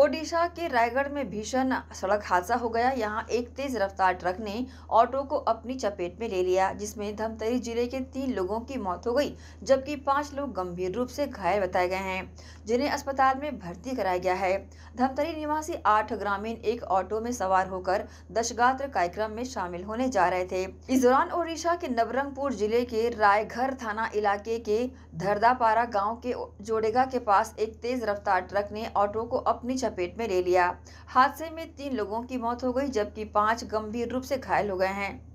ओडिशा के रायगढ़ में भीषण सड़क हादसा हो गया यहां एक तेज रफ्तार ट्रक ने ऑटो को अपनी चपेट में ले लिया जिसमें धमतरी जिले के तीन लोगों की मौत हो गई जबकि पांच लोग गंभीर रूप से घायल बताए गए हैं जिन्हें अस्पताल में भर्ती कराया गया है धमतरी निवासी आठ ग्रामीण एक ऑटो में सवार होकर दशगात्र कार्यक्रम में शामिल होने जा रहे थे इस दौरान ओडिशा के नवरंगपुर जिले के रायघर थाना इलाके के धरदापारा गाँव के जोड़ेगा के पास एक तेज रफ्तार ट्रक ने ऑटो को अपनी चपेट में ले लिया हादसे में तीन लोगों की मौत हो गई जबकि पांच गंभीर रूप से घायल हो गए हैं